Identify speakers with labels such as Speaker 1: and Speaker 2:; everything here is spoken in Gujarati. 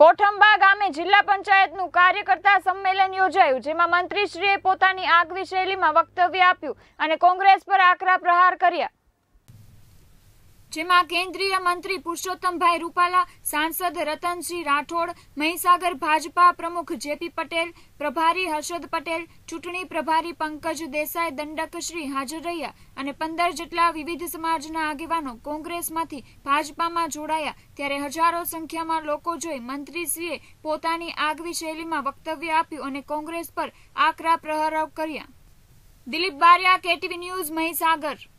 Speaker 1: કોઠંબા ગામે જિલ્લા પંચાયતનું કાર્યકર્તા સંમેલન યોજાયું જેમાં મંત્રીશ્રીએ પોતાની આગવી શૈલીમાં વક્તવ્ય આપ્યું અને કોંગ્રેસ પર આકરા પ્રહાર કર્યા જેમાં કેન્દ્રીય મંત્રી પુરુષોત્તમભાઈ રૂપાલા સાંસદ રતનસિંહ રાઠોડ મહીસાગર ભાજપા પ્રમુખ જેપી પટેલ પ્રભારી હર્ષદ પટેલ ચૂંટણી પ્રભારી પંકજ દેસાઈ દંડકશ્રી હાજર રહ્યા અને પંદર જેટલા વિવિધ સમાજના આગેવાનો કોંગ્રેસમાંથી ભાજપામાં જોડાયા ત્યારે હજારો સંખ્યામાં લોકો જોઈ મંત્રીશ્રીએ પોતાની આગવી શૈલીમાં વક્તવ્ય આપ્યું અને કોંગ્રેસ પર આકરા પ્રહારો કર્યા દિલીપ બારિયા કેટીવી ન્યૂઝ મહીસાગર